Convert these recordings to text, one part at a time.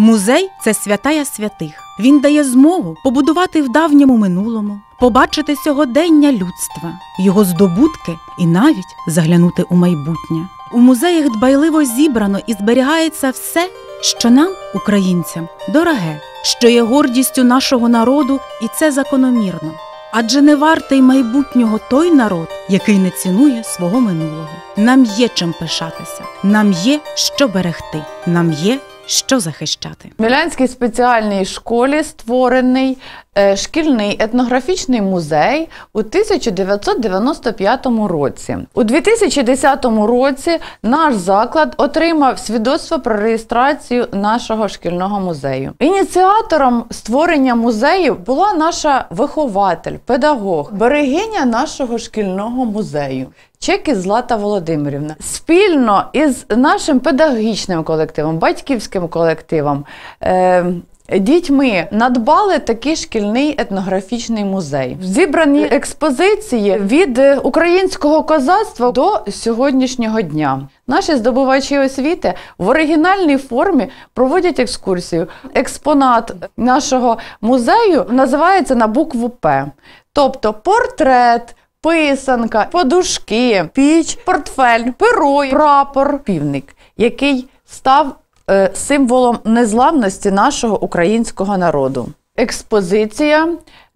Музей це святая святих. Він дає змогу побудувати в давньому минулому, побачити сьогодення людства, його здобутки і навіть заглянути у майбутнє. У музеях дбайливо зібрано і зберігається все, що нам, українцям, дороге, що є гордістю нашого народу, і це закономірно. Адже не вартий майбутнього той народ, який не цінує свого минулого. Нам є чим пишатися, нам є що берегти, нам є що захищати. Мілянській спеціальній школі створений Е, шкільний етнографічний музей у 1995 році. У 2010 році наш заклад отримав свідоцтво про реєстрацію нашого шкільного музею. Ініціатором створення музею була наша вихователь, педагог, берегиня нашого шкільного музею. Чеки Злата Володимирівна спільно із нашим педагогічним колективом, батьківським колективом. Ем, Дітьми надбали такий шкільний етнографічний музей. Зібрані експозиції від е, українського козацтва до сьогоднішнього дня. Наші здобувачі освіти в оригінальній формі проводять екскурсію. Експонат нашого музею називається на букву П, тобто портрет. Писанка, подушки, піч, портфель, перо, прапор, півник, який став Е, символом незламності нашого українського народу. Експозиція,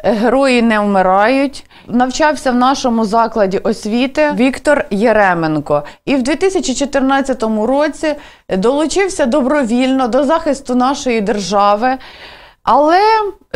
герої не вмирають. Навчався в нашому закладі освіти Віктор Єременко, і в 2014 році долучився добровільно до захисту нашої держави, але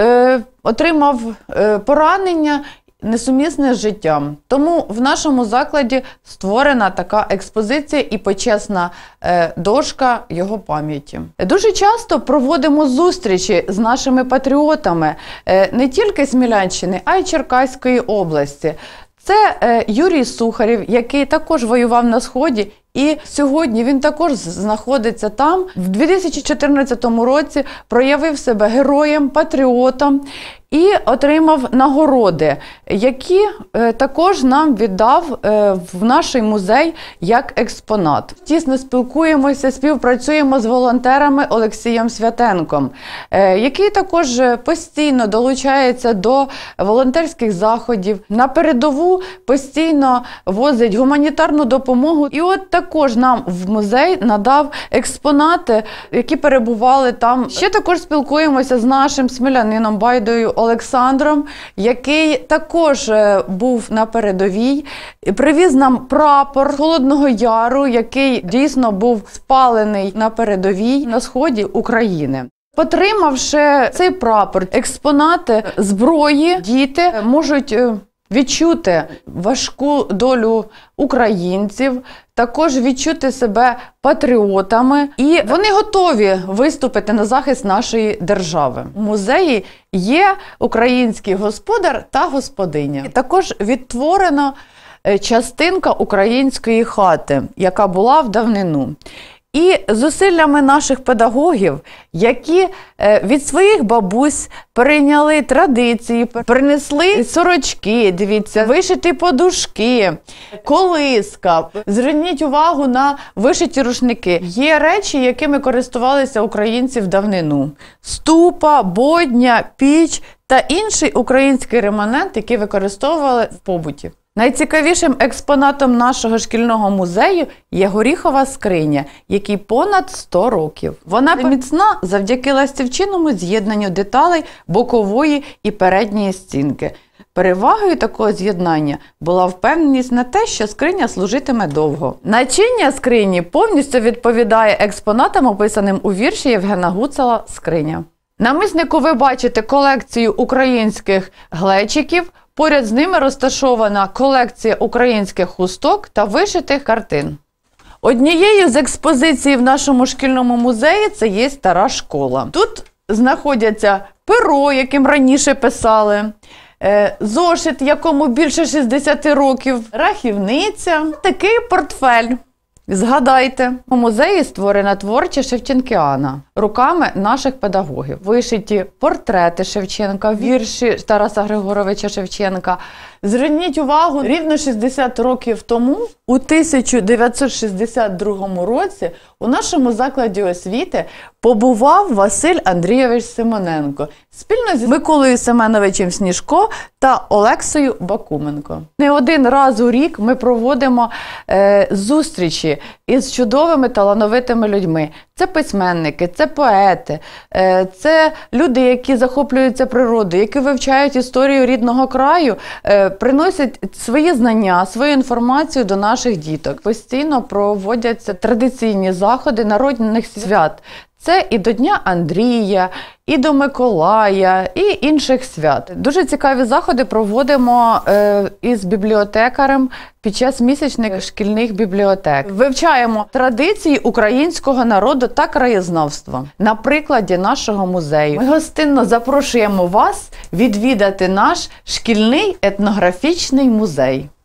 е, отримав е, поранення несумісне з життям. Тому в нашому закладі створена така експозиція і почесна е, дошка його пам'яті. Дуже часто проводимо зустрічі з нашими патріотами е, не тільки Смілянщини, а й Черкаської області. Це е, Юрій Сухарів, який також воював на сході, і сьогодні він також знаходиться там в 2014 році. Проявив себе героєм, патріотом і отримав нагороди, які е, також нам віддав е, в наш музей як експонат. Тісно спілкуємося, співпрацюємо з волонтерами Олексієм Святенком, е, який також постійно долучається до волонтерських заходів. На передову постійно возить гуманітарну допомогу. І от також нам в музей надав експонати, які перебували там. Ще також спілкуємося з нашим смілянином Байдою. Олександром, який також е, був на передовій, привіз нам прапор Холодного Яру, який дійсно був спалений на передовій на сході України. Потримавши цей прапор, експонати зброї, діти е, можуть е, відчути важку долю українців, також відчути себе патріотами, і вони готові виступити на захист нашої держави. У музеї є український господар та господиня. Також відтворена е, частинка української хати, яка була в давнину. І зусиллями наших педагогів, які е, від своїх бабусь прийняли традиції, принесли сорочки, дивіться, вишиті подушки, колиска. Зверніть увагу на вишиті рушники. Є речі, якими користувалися українці в давнину: ступа, бодня, піч та інший український реманент, який використовували в побуті. Найцікавішим експонатом нашого шкільного музею є горіхова скриня, якій понад 100 років. Вона міцна завдяки ластівчиному з'єднанню деталей бокової і передньої стінки. Перевагою такого з'єднання була впевненість на те, що скриня служитиме довго. Начиння скрині повністю відповідає експонатам, описаним у вірші Євгена Гуцала Скриня. На миснику ви бачите колекцію українських глечиків. Поряд з ними розташована колекція українських хусток та вишитих картин. Однією з експозицій в нашому шкільному музеї це є стара школа. Тут знаходяться перо, яким раніше писали, е, зошит, якому більше 60 років, рахівниця, такий портфель. Згадайте, у музеї створена творча Шевченкіана руками наших педагогів. Вишиті портрети Шевченка, вірші Тараса Григоровича Шевченка. Зверніть увагу, рівно 60 років тому, у 1962 році, у нашому закладі освіти побував Василь Андрійович Симоненко спільно з Миколою Семеновичем Сніжко та Олексою Бакуменко. Не один раз у рік ми проводимо е, зустрічі із чудовими талановитими людьми. Це письменники, це поети, е, це люди, які захоплюються природою, які вивчають історію рідного краю, е, приносять свої знання, свою інформацію до наших діток. Постійно проводяться традиційні заходи народних свят. Це і до Дня Андрія, і до Миколая, і інших свят. Дуже цікаві заходи проводимо е, із бібліотекарем під час місячних шкільних бібліотек. Вивчаємо традиції українського народу та краєзнавства на прикладі нашого музею. Ми гостинно запрошуємо вас відвідати наш шкільний етнографічний музей.